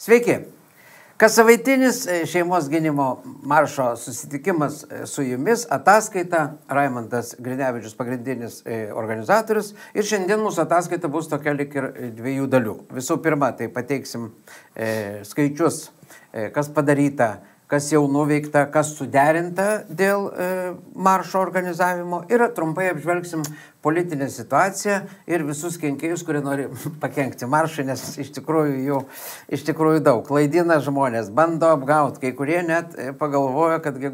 Sveiki. Kas savaitinis e, šeimos gynimo maršo susitikimas e, su jumis, ataskaita, Raimondas Grinevičius pagrindinis e, organizatorius ir šiandien mūsų ataskaita bus tokia lik ir dviejų dalių. Visų pirma, tai pateiksim skaičius, kas padaryta, kas jau nuveikta, kas suderinta dėl maršo organizavimo ir trumpai apžvelgsim politinę situaciją ir visus kenkėjus, kurie nori pakengti maršui, nes iš tikrųjų jų iš tikrųjų daug. Klaidina žmonės, bando apgauti. Kai kurie net e, pagalvojo, kad e,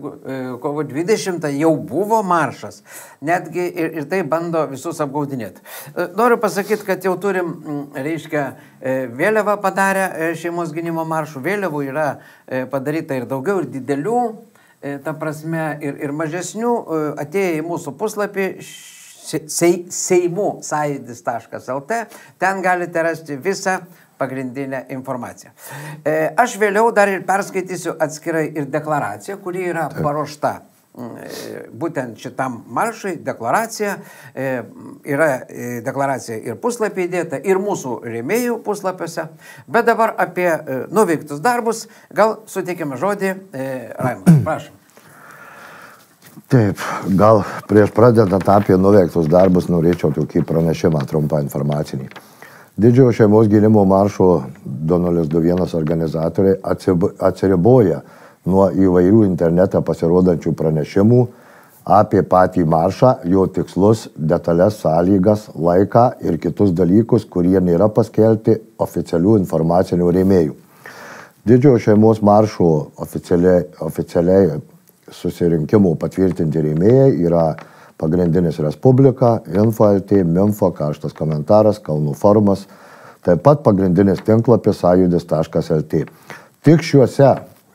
kovo 20 jau buvo maršas. Netgi ir, ir tai bando visus apgaudinėti. E, noriu pasakyti, kad jau turim, reiškia, vėliavą padarę šeimos gynimo maršų. Vėliavų yra padaryta ir daugiau, ir didelių. Ta prasme, ir, ir mažesnių atėjo į mūsų puslapį Seimų sąjūdis.lt. Ten galite rasti visą pagrindinę informaciją. E, aš vėliau dar ir perskaitysiu atskirai ir deklaraciją, kuri yra Taip. paruošta. E, būtent šitam maršui deklaracija e, yra deklaracija ir puslapį įdėta, ir mūsų rėmėjų puslapiuose. Bet dabar apie nuveiktus darbus, gal suteikime žodį Raimondui. Prašom. Taip, gal prieš pradedant apie nuveiktus darbus norėčiau tokį pranešimą trumpą informacinį. Didžiojo šeimos gynimo maršo 2021 organizatoriai atsiriboja nuo įvairių internete pasirodančių pranešimų apie patį maršą, jo tikslus, detalės sąlygas, laiką ir kitus dalykus, kurie nėra paskelbti oficialių informacinių rėmėjų. Didžiojo šeimos maršo oficialiai, oficialiai susirinkimų patvirtinti rėmėjai yra pagrindinis Respublika, Infaltė, Mimfo, Karštas komentaras, Kalnų formas, taip pat pagrindinis tinklapis ajudis.lt. Tik šiuose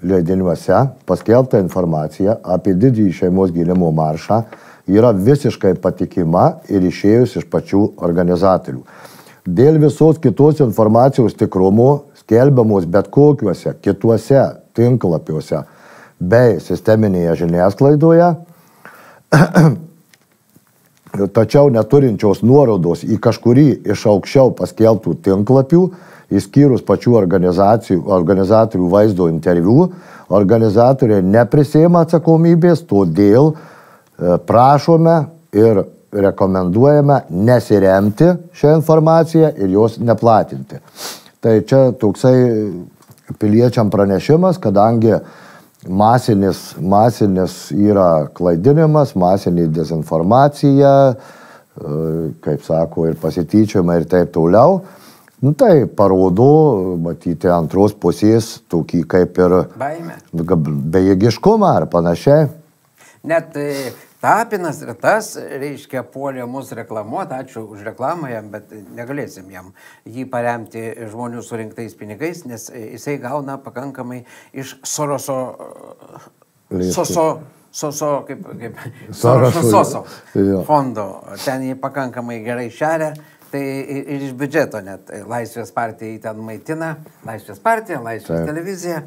leidiniuose paskelbta informacija apie didįjį šeimos gynimo maršą yra visiškai patikima ir išėjus iš pačių organizatorių. Dėl visos kitos informacijos tikrumo skelbiamos bet kokiuose kituose tinklapiuose bei sisteminėje žiniasklaidoje, tačiau neturinčios nuorodos į kažkurį iš aukščiau paskeltų tinklapių, įskyrus pačių organizatorių vaizdo interviu, organizatoriai neprisėma atsakomybės, todėl e, prašome ir rekomenduojame nesiremti šią informaciją ir jos neplatinti. Tai čia toksai piliečiam pranešimas, kadangi uh, masinis, masinis yra klaidinimas, masinė dezinformacija, e, kaip sako, ir pasityčiama ir taip toliau. Nu, tai parodo, matyti, antros pusės tokį kaip ir baimę. Bejėgiškumą ar panašiai. Net e, Tapinas tas, reiškia, puolė mus reklamuoti, ačiū už reklamą jam, bet negalėsim jam jį paremti žmonių surinktais pinigais, nes jisai gauna pakankamai iš Soroso... Soso, soso, kaip, kaip, Soroso soso fondo. Ten jį pakankamai gerai šeria. Tai ir iš biudžeto net e, Laisvės partija jį ten maitina, Laisvės partija, Laisvės Taip. televizija.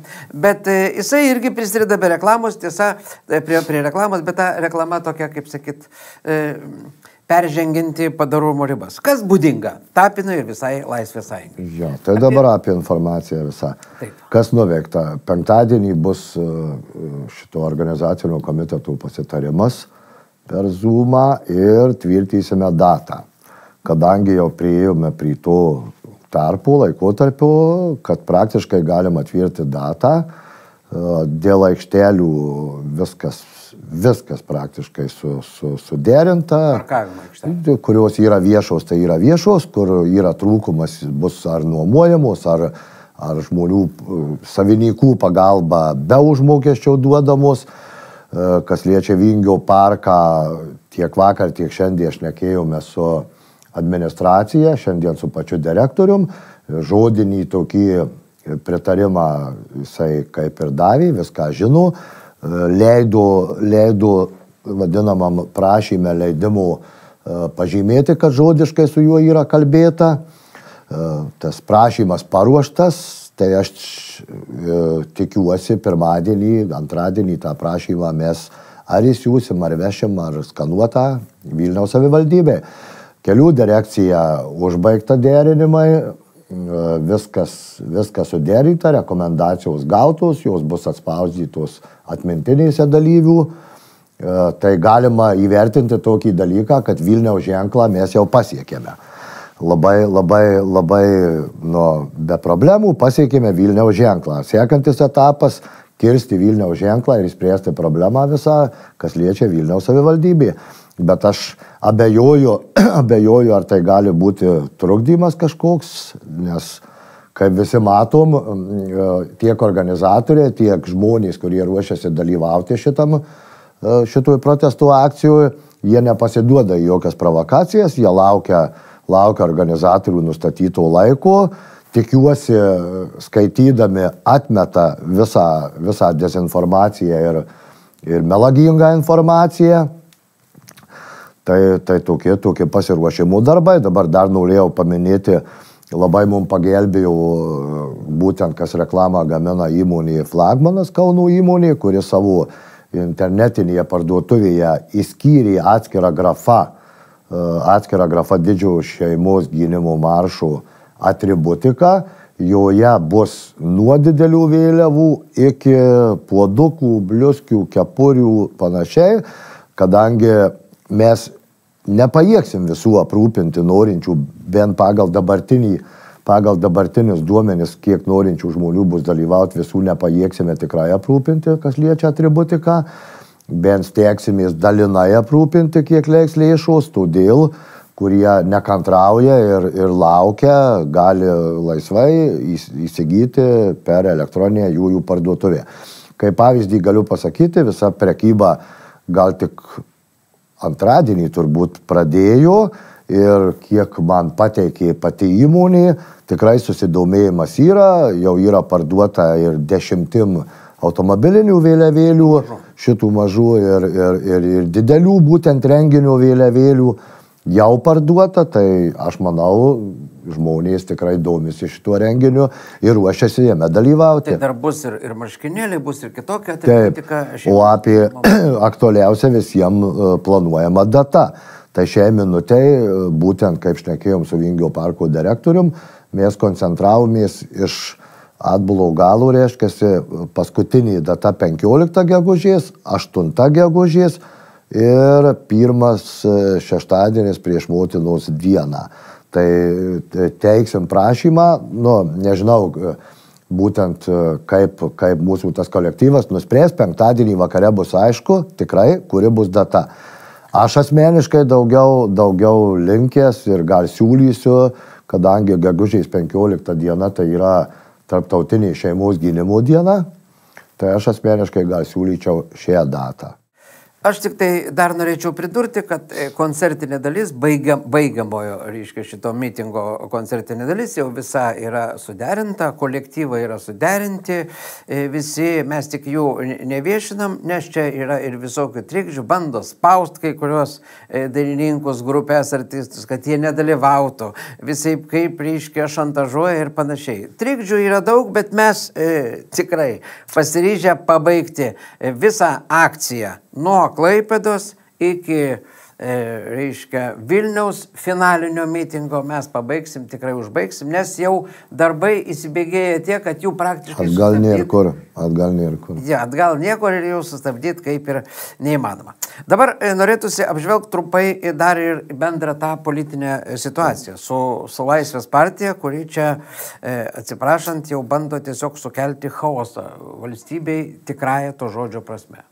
Bet e, jisai irgi prisideda be reklamos, tiesa, e, prie, prie reklamos, bet ta reklama tokia, kaip sakyt, perženginti padarumo ribas. Kas būdinga Tapinui ir visai Laisvės sąjungai. Jo, tai apie... dabar apie informaciją visą. Taip. Kas nuveikta? Penktadienį bus šito organizacinio komitetų pasitarimas per Zoomą ir tvirtysime datą kadangi jau prieėjome prie to tarpo laikotarpio, kad praktiškai galim atvirti datą, e, dėl aikštelių viskas, viskas praktiškai su, su, suderinta. Kurios yra viešos, tai yra viešos, kur yra trūkumas, bus ar nuomojamos, ar, ar žmonių e, savininkų pagalba be užmokesčio duodamos. E, kas liečia Vingio parką, tiek vakar, tiek šiandien šnekėjome su administracija, šiandien su pačiu direktorium, žodinį tokį pritarimą jisai kaip ir davė, viską žino, leido, leido vadinamam prašymę leidimų e, pažymėti, kad žodiškai su juo yra kalbėta, e, tas prašymas paruoštas, tai aš e, tikiuosi pirmadienį, antradienį tą prašymą mes ar įsiūsim, ar vešim, ar skanuotą Vilniaus savivaldybėje. Kelių direkcija užbaigta derinimai, e, viskas, viskas suderinta, rekomendacijos gautos, jos bus atspausdytos atmintinėse dalyvių. E, tai galima įvertinti tokį dalyką, kad Vilniaus ženklą mes jau pasiekėme. Labai, labai, labai nu, be problemų pasiekėme Vilniaus ženklą. Sekantis etapas - kirsti Vilniaus ženklą ir išspręsti problemą visą, kas liečia Vilniaus savivaldybėje bet aš abejoju, abejoju, ar tai gali būti trukdymas kažkoks, nes kaip visi matom, e, tiek organizatoriai, tiek žmonės, kurie ruošiasi dalyvauti šitam, e, šitoj protestų akcijoje, jie nepasiduoda į jokias provokacijas, jie laukia, laukia organizatorių nustatyto laiko, tikiuosi, skaitydami atmeta visą, visą dezinformaciją ir, ir melagingą informaciją. Tai, tai tokie, tokie pasiruošimo darbai. Dabar dar norėjau paminėti, labai mums pagelbėjo e, būtent kas reklamą gamina įmonė Flagmanas Kauno įmonė, kuri savo internetinėje parduotuvėje įskyrė atskirą grafą, e, atskirą grafą didžiojo šeimos gynimo maršų atributiką. Joje bus nuo didelių vėliavų iki puodukų, bliuskių, kepurių, panašiai, kadangi mes nepajėgsim visų aprūpinti norinčių, bent pagal dabartinį, pagal dabartinius duomenis, kiek norinčių žmonių bus dalyvauti, visų nepajėgsime tikrai aprūpinti, kas liečia atributiką, bent stieksimės dalinai aprūpinti, kiek leiks lėšos, todėl kurie nekantrauja ir, ir laukia, gali laisvai įsigyti per elektroninę jų, jų parduotuvę. Kaip pavyzdį galiu pasakyti, visa prekyba gal tik antradienį turbūt pradėjo ir kiek man pateikė pati įmonė, tikrai susidomėjimas yra, jau yra parduota ir dešimtim automobilinių vėliavėlių, šitų mažų ir, ir, ir, ir didelių būtent renginio vėliavėlių jau parduota, tai aš manau, žmonės tikrai domisi šituo renginiu ir ruošiasi jame dalyvauti. Tai dar bus ir, ir marškinėliai, bus ir kitokia atletika. O apie aktualiausią visiems e, planuojamą datą. Tai šiai minutiai, e, būtent kaip šnekėjom su Vingio parko direktorium, mes koncentravomės iš atbulo galų, reiškia, paskutinė data 15 gegužės, 8 gegužės, ir pirmas e, šeštadienis prieš motinos dieną. Tai e, teiksim prašymą, nu, nežinau, e, būtent kaip, kaip mūsų tas kolektyvas nuspręs, penktadienį vakare bus aišku tikrai, kuri bus data. Aš asmeniškai daugiau, daugiau linkęs ir gal siūlysiu, kadangi gegužės 15 diena tai yra tarptautinė šeimos gynimo diena, tai aš asmeniškai gal siūlyčiau šią datą. Aš tik tai dar norėčiau pridurti, kad e, koncertinė dalis, baigia, baigiamojo, reiškia, šito mitingo koncertinė dalis jau visa yra suderinta, kolektyvai yra suderinti, e, visi mes tik jų neviešinam, nes čia yra ir visokių trikdžių, bando spaust kai kurios e, dainininkus, grupės, artistus, kad jie nedalyvautų, visai kaip, reiškia, šantažuoja ir panašiai. Trikdžių yra daug, bet mes e, tikrai pasiryžę pabaigti visą akciją nuo Klaipedos iki, e, reiškia, Vilniaus finalinio mitingo mes pabaigsim, tikrai užbaigsim, nes jau darbai įsibėgėja tie, kad jų praktiškai... Atgal nėra kur, atgal nėra kur. Ja, atgal niekur ir jų sustabdyti kaip ir neįmanoma. Dabar e, norėtųsi apžvelgti trumpai dar ir bendrą tą politinę e, situaciją su, su Laisvės partija, kuri čia, e, atsiprašant, jau bando tiesiog sukelti chaosą valstybei tikrąją to žodžio prasme.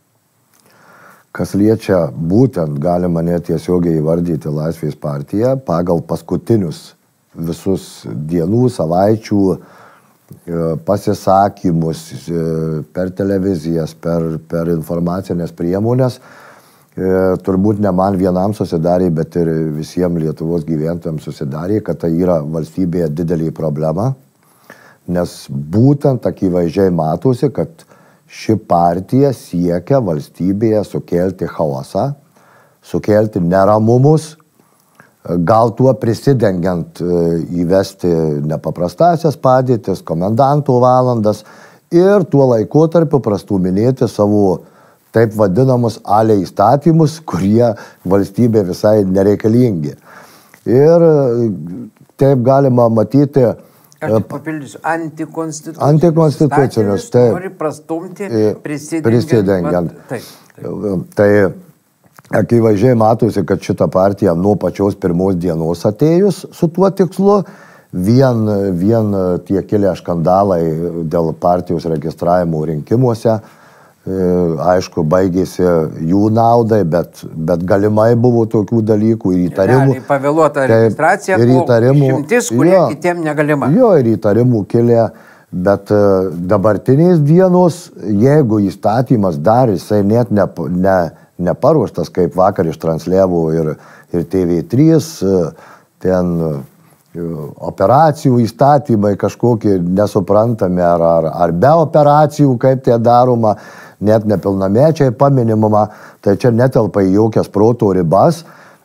Kas liečia, būtent gali mane tiesiogiai įvardyti Laisvės partija pagal paskutinius visus dienų, savaičių e, pasisakymus e, per televizijas, per, per informacinės priemonės. E, turbūt ne man vienam susidarė, bet ir visiems Lietuvos gyventojams susidarė, kad tai yra valstybėje didelį problemą, nes būtent akivaizdžiai matosi, kad Ši partija siekia valstybėje sukelti chaosą, sukelti neramumus, gal tuo prisidengiant e, įvesti nepaprastasias padėtis, komendantų valandas ir tuo laikotarpiu prastuminėti savo taip vadinamus alė įstatymus, kurie valstybė visai nereikalingi. Ir e, taip galima matyti, Papildysiu, antikonstitucinius. Antikonstitucinius, tai. Nori prastumti e, prisidengiant. prisidengiant. Vat, taip, taip. E, tai akivaizdžiai matosi, kad šita partija nuo pačios pirmos dienos atėjus su tuo tikslu. Vien, vien tie keli skandalai dėl partijos registravimo rinkimuose uh, E, aišku, baigėsi jų naudai, bet, bet galimai buvo tokių dalykų ir įtarimų. Realiai pavėluota registracija, taip, ir įtarimų. Šimtis, kurie jo, kitiem negalima. Jo, ir įtarimų kilė, bet e, dabartinės dienos, jeigu įstatymas dar jisai net ne, ne, neparuoštas, kaip vakar ištransliavo ir, ir TV3, e, ten operacijų įstatymai kažkokie nesuprantami ar, ar, ar be operacijų, kaip tai daroma, net nepilnamečiai paminimumą, tai čia netelpa į jokias proto ribas.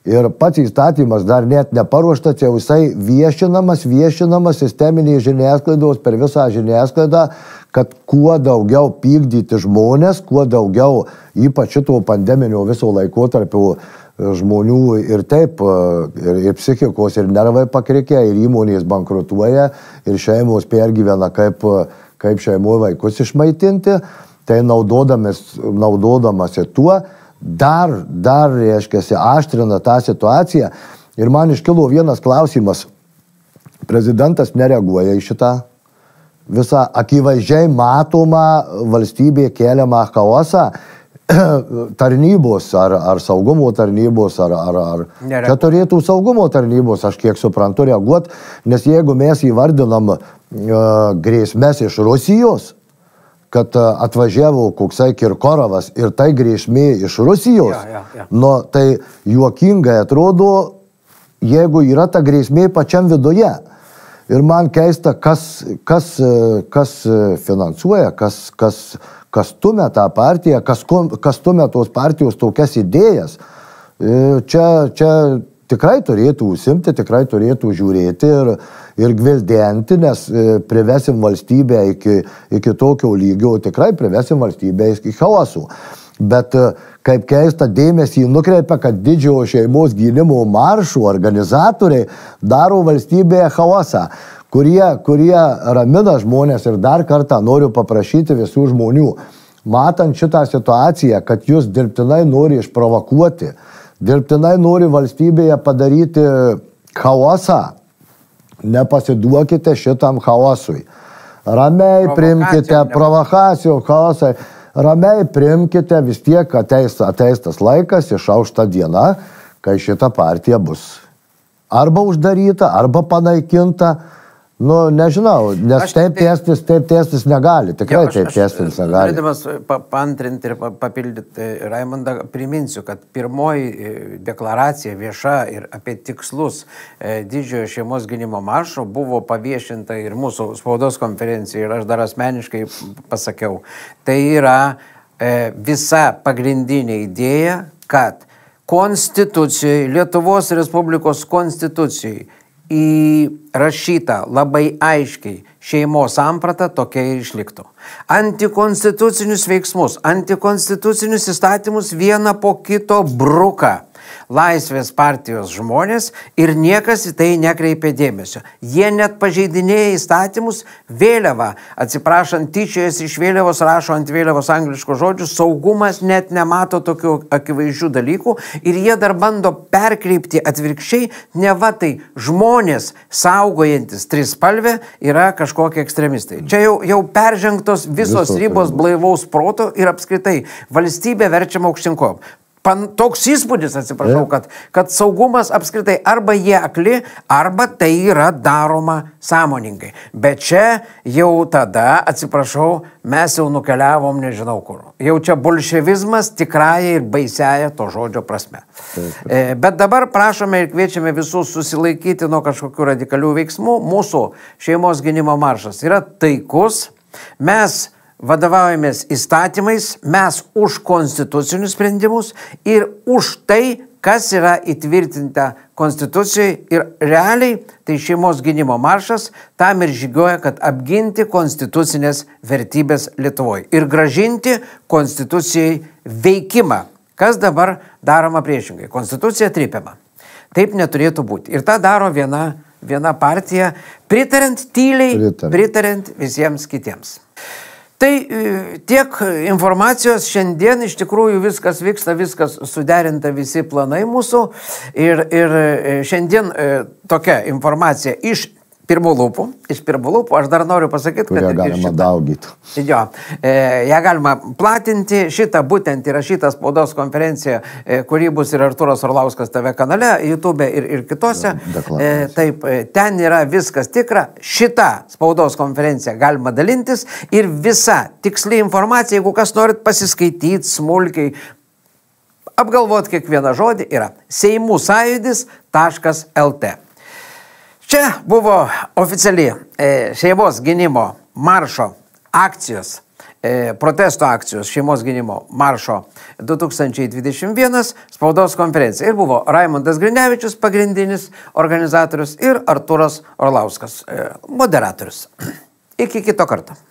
Ir pats įstatymas dar net neparuoštas, jau jisai viešinamas, viešinamas sisteminiai žiniasklaidos per visą žiniasklaidą, kad kuo daugiau pykdyti žmonės, kuo daugiau ypač šito pandeminio viso laikotarpio e, žmonių ir taip, e, ir, ir psichikos, ir nervai pakrikia, ir įmonės bankrutuoja, ir šeimos pergyvena, kaip, e, kaip šeimoje vaikus išmaitinti tai naudodamas, naudodamasi tuo dar, dar, reiškia, aštrina tą situaciją. Ir man iškilo vienas klausimas. Prezidentas nereaguoja į šitą visą akivaizdžiai matomą valstybėje keliamą chaosą tarnybos, ar, ar saugumo tarnybos, ar... ar, ar. Nereaguot. Čia turėtų saugumo tarnybos, aš kiek suprantu, reaguoti, nes jeigu mes įvardinam e, grėsmės iš Rusijos, kad e, atvažiavo koksai Kirkorovas ir tai grėsmė iš Rusijos, ja, ja, ja. nu, tai juokingai atrodo, jeigu yra ta grėsmė pačiam viduje. Ir man keista, kas, kas, e, kas e, finansuoja, kas, kas, kas tume tą partiją, kas, kas tume tos partijos tokias idėjas. Čia, čia tikrai turėtų užsimti, tikrai turėtų žiūrėti. Ir, ir gvildenti, nes e, privesim valstybę iki, iki tokio lygio, tikrai privesim valstybę iki chaosų. Bet e, kaip keista dėmesį nukreipia, kad didžiojo šeimos gynimo maršų organizatoriai daro valstybėje chaosą, kurie, kurie ramina žmonės ir dar kartą noriu paprašyti visų žmonių, matant šitą situaciją, kad jūs dirbtinai nori išprovokuoti, dirbtinai nori valstybėje padaryti chaosą, Nepasiduokite šitam chaosui. Ramiai primkite provokacijų chaosai. Ramiai primkite vis tiek, kad ateis, ateis tas laikas, išaušta diena, kai šita partija bus arba uždaryta, arba panaikinta Nu, nežinau, nes aš taip tai- tiestis, taip tiestis negali, tikrai jo, aš, taip tiestis negali. Norėdamas pantrinti ir papildyti Raimondą, priminsiu, kad pirmoji e, deklaracija vieša ir apie tikslus e, didžiojo šeimos gynimo maršo buvo paviešinta ir mūsų spaudos konferencijoje ir aš dar asmeniškai pasakiau. Tai yra e, visa pagrindinė idėja, kad Konstitucijai, Lietuvos Respublikos Konstitucijai įrašyta labai aiškiai šeimos samprata tokia ir išliktų. Antikonstitucinius veiksmus, antikonstitucinius įstatymus vieną po kito bruka laisvės partijos žmonės ir niekas į tai nekreipė dėmesio. Jie net pažeidinėja įstatymus vėliavą, atsiprašant tyčiojas iš vėliavos, rašo ant vėliavos angliško žodžių, saugumas net nemato tokių akivaizdžių dalykų ir jie dar bando perkreipti atvirkščiai, ne va tai žmonės saugojantis trispalvę yra kažkokie ekstremistai. Čia jau, jau peržengtos visos Viso ribos blaivaus proto ir apskritai valstybė verčiama aukštinkop pan, toks įspūdis, atsiprašau, kad, kad saugumas apskritai arba jie akli, arba tai yra daroma sąmoningai. Bet čia jau tada, atsiprašau, mes jau nukeliavom nežinau kur. Jau čia bolševizmas tikrąją ir baisėją to žodžio prasme. E, bet dabar prašome ir kviečiame visus susilaikyti nuo kažkokių radikalių veiksmų. Mūsų šeimos gynimo maršas yra taikus. Mes vadovaujamės įstatymais, mes už konstitucinius sprendimus ir už tai, kas yra įtvirtinta konstitucijai ir realiai tai šeimos gynimo maršas tam ir žygioja, kad apginti konstitucinės vertybės Lietuvoje ir gražinti konstitucijai veikimą, kas dabar daroma priešingai. Konstitucija trypiama. Taip neturėtų būti. Ir tą daro viena, viena partija, pritarant tyliai, pritarant, pritarant visiems kitiems. Tai e, tiek informacijos šiandien iš tikrųjų viskas vyksta, viskas suderinta, visi planai mūsų. Ir, ir e, šiandien e, tokia informacija iš pirmų lūpų, iš pirmų lūpų, aš dar noriu pasakyti, kad... Ją galima šitą, daugyti. Jo, e, ją galima platinti, šitą būtent įrašytą spaudos konferenciją, e, kuri bus ir Arturas Orlauskas TV kanale, YouTube ir, ir kitose. E, taip, e, ten yra viskas tikra, šitą spaudos konferenciją galima dalintis ir visa tiksli informacija, jeigu kas norit pasiskaityti smulkiai, apgalvot kiekvieną žodį, yra seimų sąjūdis.lt. Čia buvo oficiali e, šeimos gynimo maršo akcijos, e, protesto akcijos šeimos gynimo maršo 2021 spaudos konferencija. Ir buvo Raimondas Grinevičius pagrindinis organizatorius ir Arturas Orlauskas e, moderatorius. Iki kito karto.